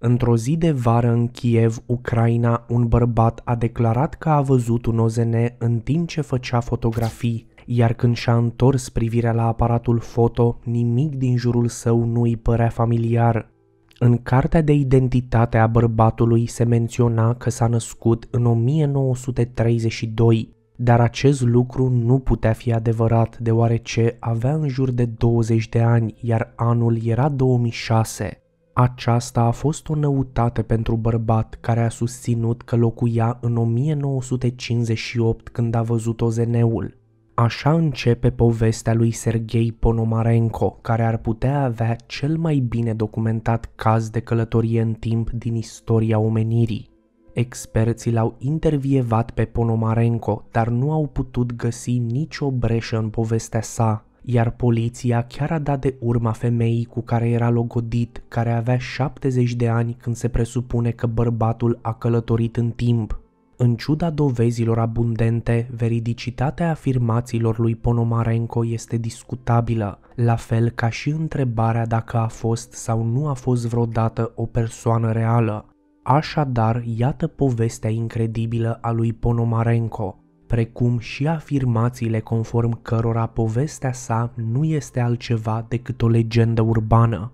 Într-o zi de vară în Kiev, Ucraina, un bărbat a declarat că a văzut un OZN în timp ce făcea fotografii, iar când și-a întors privirea la aparatul foto, nimic din jurul său nu îi părea familiar. În cartea de identitate a bărbatului se menționa că s-a născut în 1932, dar acest lucru nu putea fi adevărat deoarece avea în jur de 20 de ani, iar anul era 2006. Aceasta a fost o năutate pentru bărbat care a susținut că locuia în 1958 când a văzut OZN-ul. Așa începe povestea lui Sergei Ponomarenko, care ar putea avea cel mai bine documentat caz de călătorie în timp din istoria omenirii. Experții l-au intervievat pe Ponomarenko, dar nu au putut găsi nicio breșă în povestea sa, iar poliția chiar a dat de urma femeii cu care era logodit, care avea 70 de ani când se presupune că bărbatul a călătorit în timp. În ciuda dovezilor abundente, veridicitatea afirmațiilor lui Ponomarenko este discutabilă, la fel ca și întrebarea dacă a fost sau nu a fost vreodată o persoană reală. Așadar, iată povestea incredibilă a lui Ponomarenko, precum și afirmațiile conform cărora povestea sa nu este altceva decât o legendă urbană.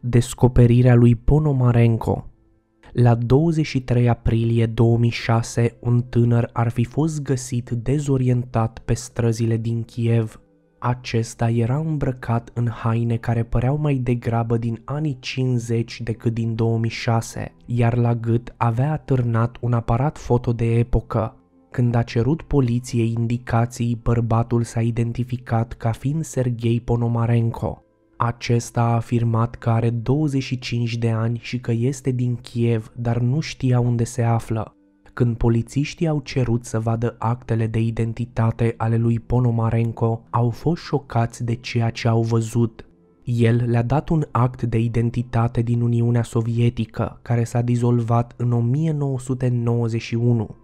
Descoperirea lui Ponomarenko la 23 aprilie 2006, un tânăr ar fi fost găsit dezorientat pe străzile din Kiev. Acesta era îmbrăcat în haine care păreau mai degrabă din anii 50 decât din 2006, iar la gât avea atârnat un aparat foto de epocă. Când a cerut poliției indicații, bărbatul s-a identificat ca fiind Sergei Ponomarenko. Acesta a afirmat că are 25 de ani și că este din Kiev, dar nu știa unde se află. Când polițiștii au cerut să vadă actele de identitate ale lui Ponomarenko, au fost șocați de ceea ce au văzut. El le-a dat un act de identitate din Uniunea Sovietică, care s-a dizolvat în 1991.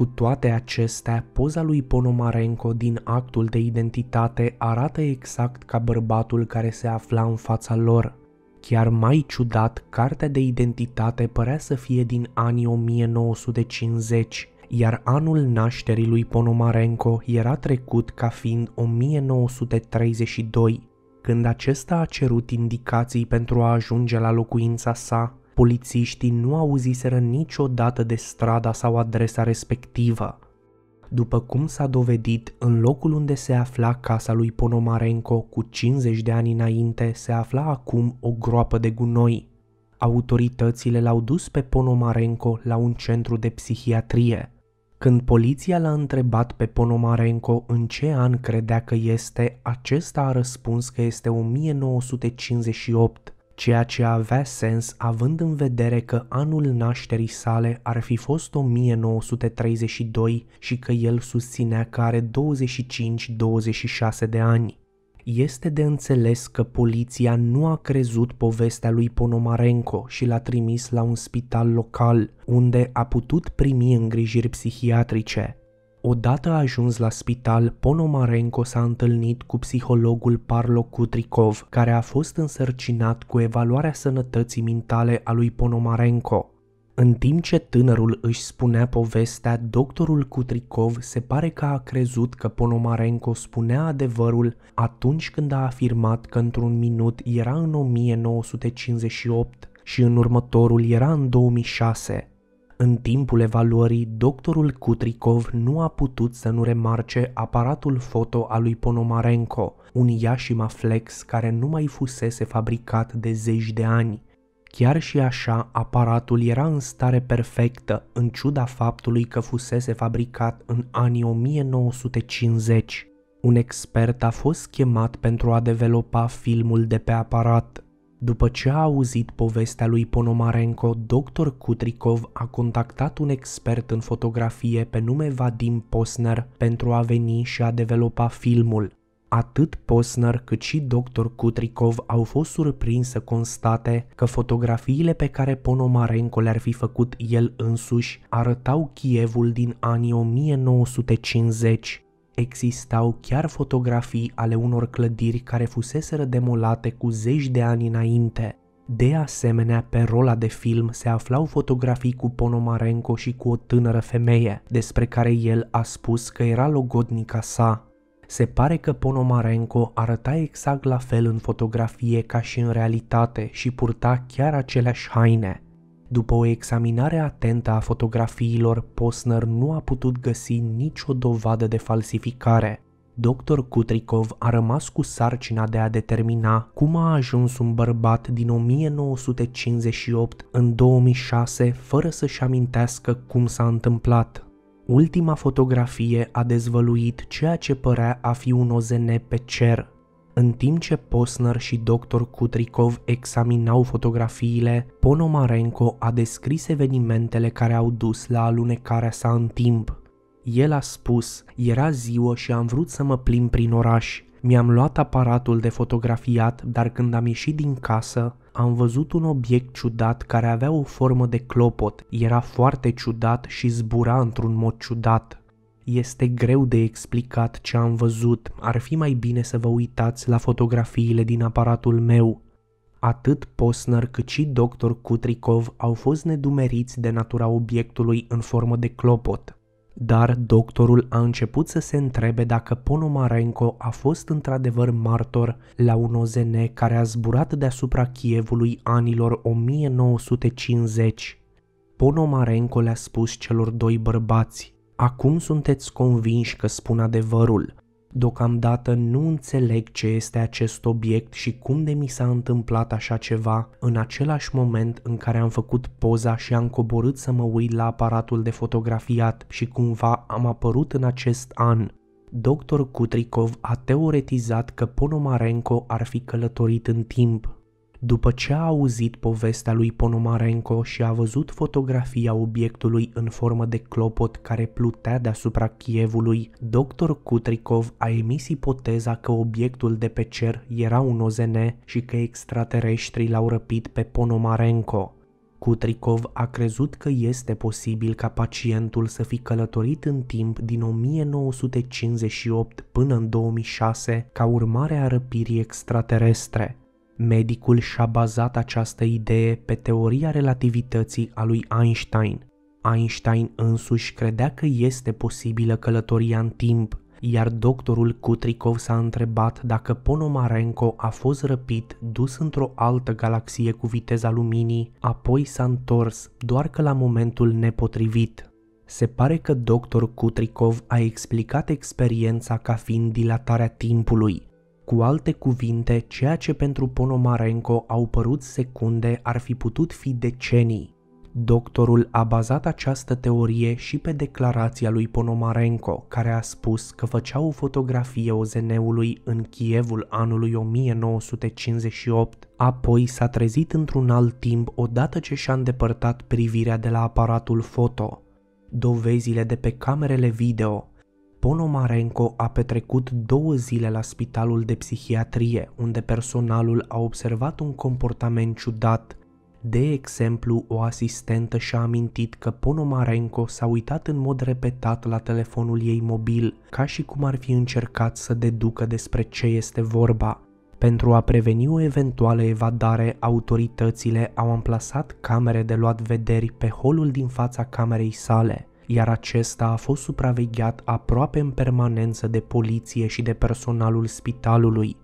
Cu toate acestea, poza lui Ponomarenko din actul de identitate arată exact ca bărbatul care se afla în fața lor. Chiar mai ciudat, cartea de identitate părea să fie din anii 1950, iar anul nașterii lui Ponomarenko era trecut ca fiind 1932. Când acesta a cerut indicații pentru a ajunge la locuința sa, polițiștii nu auziseră niciodată de strada sau adresa respectivă. După cum s-a dovedit, în locul unde se afla casa lui Ponomarenko cu 50 de ani înainte, se afla acum o groapă de gunoi. Autoritățile l-au dus pe Ponomarenko la un centru de psihiatrie. Când poliția l-a întrebat pe Ponomarenko în ce an credea că este, acesta a răspuns că este 1958 ceea ce avea sens având în vedere că anul nașterii sale ar fi fost 1932 și că el susținea că are 25-26 de ani. Este de înțeles că poliția nu a crezut povestea lui Ponomarenko și l-a trimis la un spital local, unde a putut primi îngrijiri psihiatrice. Odată ajuns la spital, Ponomarenko s-a întâlnit cu psihologul Parlo Kutrikov, care a fost însărcinat cu evaluarea sănătății mintale a lui Ponomarenko. În timp ce tânărul își spunea povestea, doctorul Kutrikov se pare că a crezut că Ponomarenko spunea adevărul atunci când a afirmat că într-un minut era în 1958 și în următorul era în 2006, în timpul evaluării, doctorul Kutrikov nu a putut să nu remarce aparatul foto al lui Ponomarenko, un Yashima Flex care nu mai fusese fabricat de zeci de ani. Chiar și așa, aparatul era în stare perfectă, în ciuda faptului că fusese fabricat în anii 1950. Un expert a fost chemat pentru a developa filmul de pe aparat, după ce a auzit povestea lui Ponomarenko, dr. Kutrikov a contactat un expert în fotografie pe nume Vadim Posner pentru a veni și a dezvolta filmul. Atât Posner cât și dr. Kutrikov au fost surprins să constate că fotografiile pe care Ponomarenko le-ar fi făcut el însuși arătau Chievul din anii 1950, existau chiar fotografii ale unor clădiri care fuseseră demolate cu zeci de ani înainte. De asemenea, pe rola de film se aflau fotografii cu Ponomarenko și cu o tânără femeie, despre care el a spus că era logodnica sa. Se pare că Ponomarenko arăta exact la fel în fotografie ca și în realitate și purta chiar aceleași haine, după o examinare atentă a fotografiilor, Posner nu a putut găsi nicio dovadă de falsificare. Dr. Kutrikov a rămas cu sarcina de a determina cum a ajuns un bărbat din 1958 în 2006 fără să-și amintească cum s-a întâmplat. Ultima fotografie a dezvăluit ceea ce părea a fi un OZN pe cer, în timp ce Posner și dr. Kutrikov examinau fotografiile, Ponomarenko a descris evenimentele care au dus la alunecarea sa în timp. El a spus, era ziua și am vrut să mă plim prin oraș. Mi-am luat aparatul de fotografiat, dar când am ieșit din casă, am văzut un obiect ciudat care avea o formă de clopot, era foarte ciudat și zbura într-un mod ciudat. Este greu de explicat ce am văzut, ar fi mai bine să vă uitați la fotografiile din aparatul meu. Atât Posner cât și dr. Kutrikov au fost nedumeriți de natura obiectului în formă de clopot. Dar doctorul a început să se întrebe dacă Ponomarenko a fost într-adevăr martor la un OZN care a zburat deasupra Chievului anilor 1950. Ponomarenko le-a spus celor doi bărbați, Acum sunteți convinși că spun adevărul. Deocamdată nu înțeleg ce este acest obiect și cum de mi s-a întâmplat așa ceva în același moment în care am făcut poza și am coborât să mă uit la aparatul de fotografiat și cumva am apărut în acest an. Dr. Kutrikov a teoretizat că Ponomarenko ar fi călătorit în timp, după ce a auzit povestea lui Ponomarenko și a văzut fotografia obiectului în formă de clopot care plutea deasupra Chievului, dr. Kutrikov a emis ipoteza că obiectul de pe cer era un OZN și că extraterestrii l-au răpit pe Ponomarenko. Kutrikov a crezut că este posibil ca pacientul să fi călătorit în timp din 1958 până în 2006 ca urmare a răpirii extraterestre. Medicul și-a bazat această idee pe teoria relativității a lui Einstein. Einstein însuși credea că este posibilă călătoria în timp, iar doctorul Kutrikov s-a întrebat dacă Ponomarenko a fost răpit, dus într-o altă galaxie cu viteza luminii, apoi s-a întors, doar că la momentul nepotrivit. Se pare că doctor Kutrikov a explicat experiența ca fiind dilatarea timpului, cu alte cuvinte, ceea ce pentru Ponomarenko au părut secunde ar fi putut fi decenii. Doctorul a bazat această teorie și pe declarația lui Ponomarenko, care a spus că făcea o fotografie OZN-ului în Kievul anului 1958. Apoi s-a trezit într-un alt timp odată ce și-a îndepărtat privirea de la aparatul foto. Dovezile de pe camerele video Ponomarenko a petrecut două zile la spitalul de psihiatrie, unde personalul a observat un comportament ciudat. De exemplu, o asistentă și-a amintit că Ponomarenko s-a uitat în mod repetat la telefonul ei mobil, ca și cum ar fi încercat să deducă despre ce este vorba. Pentru a preveni o eventuală evadare, autoritățile au amplasat camere de luat vederi pe holul din fața camerei sale – iar acesta a fost supravegheat aproape în permanență de poliție și de personalul spitalului.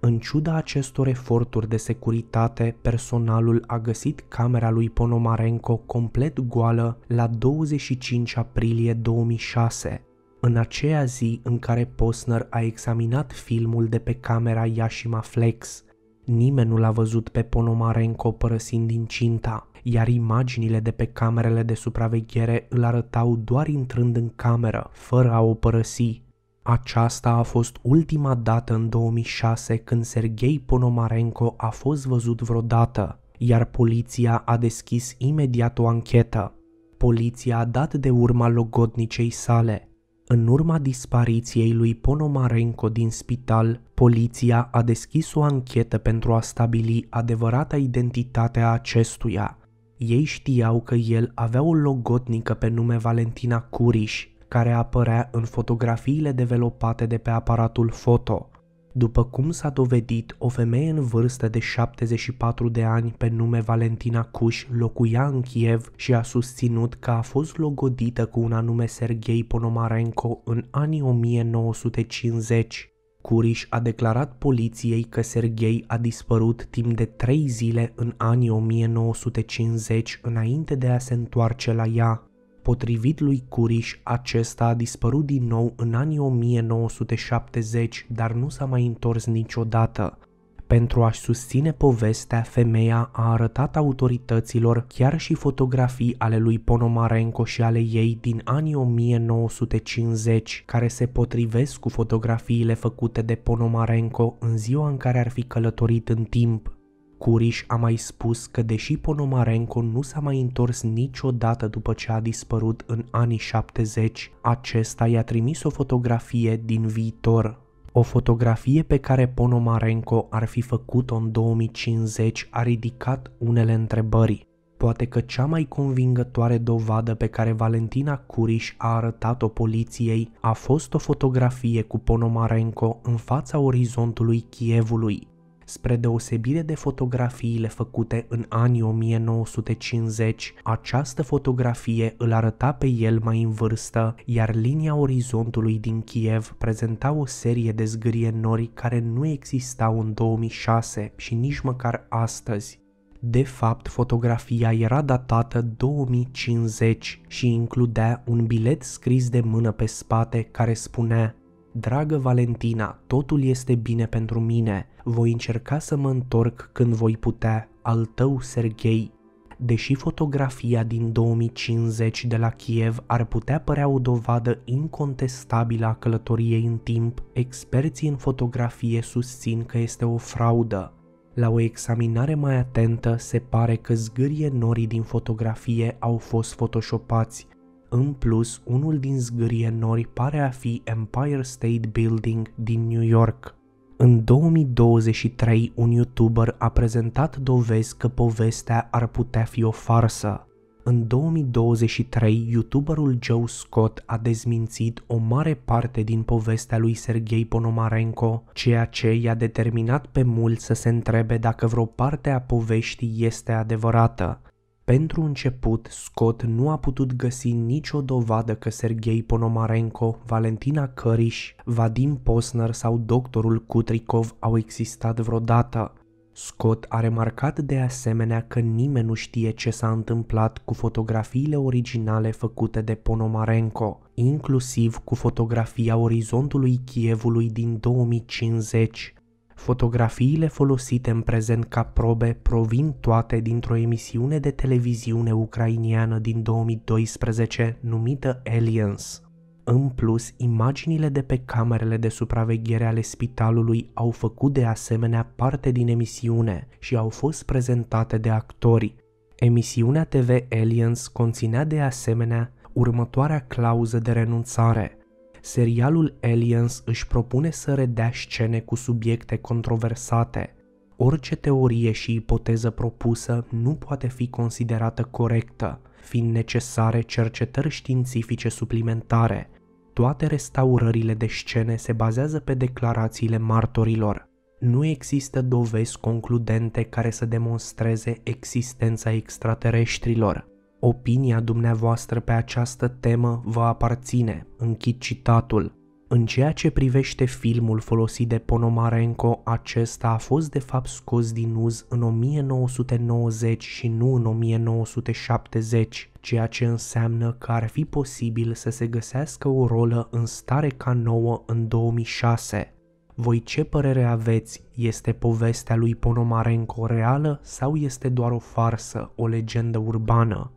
În ciuda acestor eforturi de securitate, personalul a găsit camera lui Ponomarenko complet goală la 25 aprilie 2006, în aceea zi în care Posner a examinat filmul de pe camera Yashima Flex. Nimeni nu l-a văzut pe Ponomarenko părăsind incinta iar imaginile de pe camerele de supraveghere îl arătau doar intrând în cameră, fără a o părăsi. Aceasta a fost ultima dată în 2006 când Sergei Ponomarenko a fost văzut vreodată, iar poliția a deschis imediat o anchetă. Poliția a dat de urma logodnicei sale. În urma dispariției lui Ponomarenko din spital, poliția a deschis o anchetă pentru a stabili adevărata identitate a acestuia, ei știau că el avea o logotnică pe nume Valentina Curiș, care apărea în fotografiile developate de pe aparatul foto. După cum s-a dovedit, o femeie în vârstă de 74 de ani pe nume Valentina Cuș locuia în Kiev și a susținut că a fost logodită cu un anume Sergei Ponomarenko în anii 1950. Curiș a declarat poliției că Serghei a dispărut timp de trei zile în anii 1950 înainte de a se întoarce la ea. Potrivit lui Curiș, acesta a dispărut din nou în anii 1970, dar nu s-a mai întors niciodată. Pentru a-și susține povestea, femeia a arătat autorităților chiar și fotografii ale lui Ponomarenko și ale ei din anii 1950, care se potrivesc cu fotografiile făcute de Ponomarenko în ziua în care ar fi călătorit în timp. Curiș a mai spus că deși Ponomarenko nu s-a mai întors niciodată după ce a dispărut în anii 70, acesta i-a trimis o fotografie din viitor, o fotografie pe care Ponomarenko ar fi făcut-o în 2050 a ridicat unele întrebări. Poate că cea mai convingătoare dovadă pe care Valentina Curiș a arătat-o poliției a fost o fotografie cu Ponomarenko în fața orizontului Chievului, Spre deosebire de fotografiile făcute în anii 1950, această fotografie îl arăta pe el mai în vârstă, iar linia orizontului din Kiev prezenta o serie de zgârie nori care nu existau în 2006 și nici măcar astăzi. De fapt, fotografia era datată 2050 și includea un bilet scris de mână pe spate care spunea Dragă Valentina, totul este bine pentru mine. Voi încerca să mă întorc când voi putea. Al tău, Serghei. Deși fotografia din 2050 de la Kiev ar putea părea o dovadă incontestabilă a călătoriei în timp, experții în fotografie susțin că este o fraudă. La o examinare mai atentă, se pare că zgârie norii din fotografie au fost photoshopați, în plus, unul din zgârie nori pare a fi Empire State Building din New York. În 2023, un YouTuber a prezentat dovezi că povestea ar putea fi o farsă. În 2023, YouTuberul Joe Scott a dezmințit o mare parte din povestea lui Sergei Ponomarenko, ceea ce i-a determinat pe mulți să se întrebe dacă vreo parte a poveștii este adevărată. Pentru început, Scott nu a putut găsi nicio dovadă că Sergei Ponomarenko, Valentina Căriș, Vadim Posner sau doctorul Kutrikov au existat vreodată. Scott a remarcat de asemenea că nimeni nu știe ce s-a întâmplat cu fotografiile originale făcute de Ponomarenko, inclusiv cu fotografia orizontului Chievului din 2050, Fotografiile folosite în prezent ca probe provin toate dintr-o emisiune de televiziune ucrainiană din 2012 numită Aliens. În plus, imaginile de pe camerele de supraveghere ale spitalului au făcut de asemenea parte din emisiune și au fost prezentate de actori. Emisiunea TV Aliens conținea de asemenea următoarea clauză de renunțare – serialul Aliens își propune să redea scene cu subiecte controversate. Orice teorie și ipoteză propusă nu poate fi considerată corectă, fiind necesare cercetări științifice suplimentare. Toate restaurările de scene se bazează pe declarațiile martorilor. Nu există dovezi concludente care să demonstreze existența extraterestrilor. Opinia dumneavoastră pe această temă vă aparține, închid citatul. În ceea ce privește filmul folosit de Ponomarenko, acesta a fost de fapt scos din uz în 1990 și nu în 1970, ceea ce înseamnă că ar fi posibil să se găsească o rolă în stare ca nouă în 2006. Voi ce părere aveți? Este povestea lui Ponomarenko reală sau este doar o farsă, o legendă urbană?